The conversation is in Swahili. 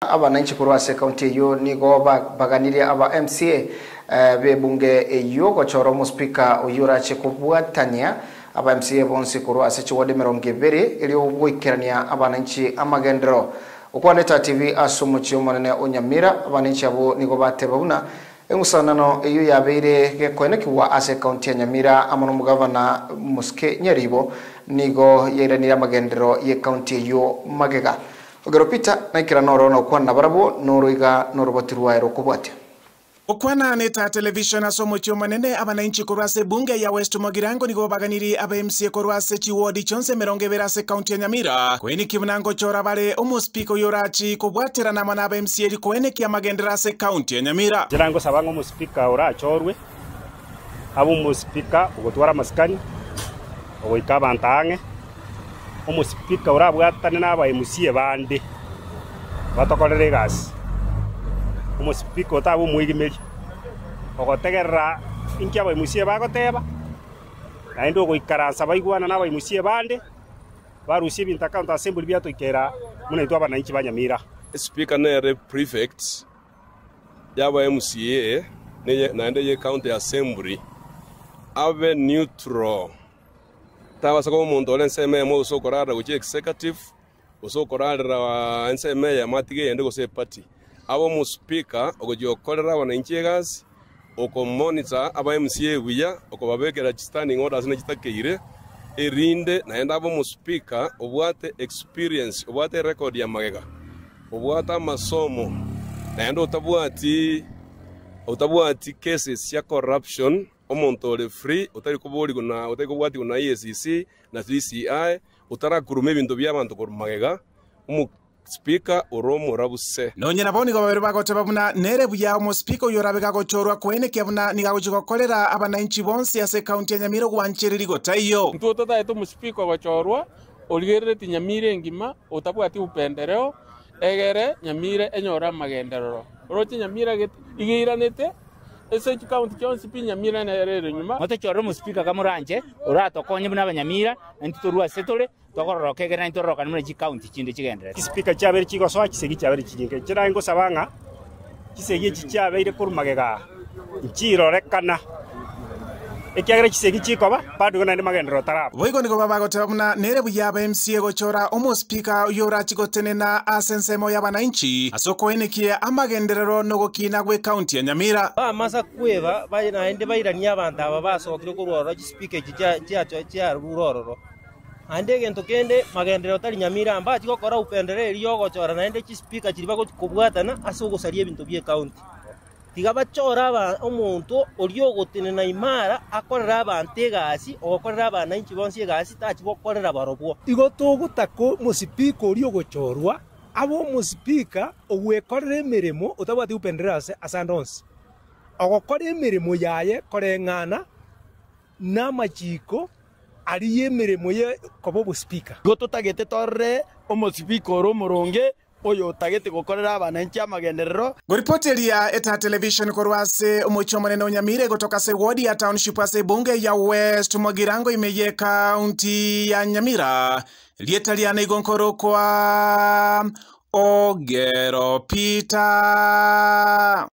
aba nanchi abananchi kurwasa ekaunti eyo ba baganirie aba mca uh, eh, eh, choro mo speaker omospika che orache kobwatania aba mca bonsi kurwasa chiwode mirongo ibere erio goikerania abananchi amagendero neta tv eh, ase omochia omonene onyamira nanchi abo nigo bateba buna eng'usanano eyo yabeire gekoenekiwa ase ekaunti ya nyamira amo nomogavana moske nyeribo nigo yeranira amagendero ye county yo magega ogero peter naikira iga noro batiru noroiga noroboti rwae rokobwatia okwananĩta television asomũchio manene abananchi korwase bunge ya west mogirango nigo baganiri aba e mca chi chiwodi chonse meronge ibere ase kaunti ya nyamira kweni kibunango chora bare omospika yorachi orachi kobwaterana mwana aba mc eri koenekia magendera ase kaunti ya nyamira njira ngosaba ng'a omospika orachorwe aba omospika ogotwara amasikani ogoika abanto ang'e omusipika orabwatane n'aba MCA bande batokorera egasi omusipika otaba omwigemeri ogotegerera inki aba MCA bagoteba naende ogoikaransa baigwana n'aba MCA bande barusia ebinto account assembly ikera muna itwe abananchi banyamira speaker nere prefect yaba MCA naende ye county assembly abe neutral tabasako omonto ole ense emo gose okorarera gochia executive gose okorarera nseme ya matige ende gose epati aba omospika ogochia okorera abananchi egasi monitor aba mca ebuya okobabekera standing orders ire erinde naende aba omospika obwate experience obwate record ya magega obwate amasomo naende otabwati otabwati cases ya corruption omonto ole free utari kuburi e na utari kubwati na EACC na utara kurume bintu byabantu ko kurumagega umu oromo rabuse no nyina boni ko babere bagote babuna nere buya omo spika oyo rabega gochorwa kwene ke buna niga gochigokorera abananchi bonse ase county ya Nyamira gwanchiriri tayo ntu tataye to muspika gochorwa origerereti Nyamira engima utabwati upendereo egere Nyamira enyora magenderero orochi Nyamira igiranete ese county kyonsi pi nyamira naerere enyuma ngotochorere omospika kamoranche oratokonye buna abanyamira nainto torwase tore togorora okegera nainto ororokane buna chikaunti chinde chigenderete kisipika chiabeire chigosoa chisegi chiabere chiringe chirango saba ng'a chisegi echi chiabeire korumagega nchirorekana ekiagera gisegi chikoba bado gona ni magendero taraba boigo niko babagoteba muna nere buyaba MCA gochora omospika yorachigotenena ase ensemo ya bananchi okoenekia amagenderero nogokina gwe county ya nyamira bamasa kweba naende bairania abanto aba basokire korwarora chispika echi chiarura ororo ande egento kende magenderero tari nyamira amba chigokora upendereria ogochora naende chispika chiri bagokobwatana ase ogosaria ebinto bia ekaunti tiga bachora omonto ori ogotenena imara akorera abanto egasi ogokorera abananchi bonsi egasi tachi bokorera barobwo igo togotako mosipika oria ogochorwa abo omosipika ogwekorera emeremo otabwati gopenderera ase ase ande onsi ogokora emeremo yaye koreng'ana na amachiko aria emeremo ye koba obosipika igo totagete torore omosipika ore omoronge oyo tagete gukorera abana nchi amagenderero goripoteria eta television korwase umucho munene onyamire gotoka se wodi ya township ase bunge ya west mogirango imeye kaunti ya nyamira lietaliana igonkoro kwa ogero pita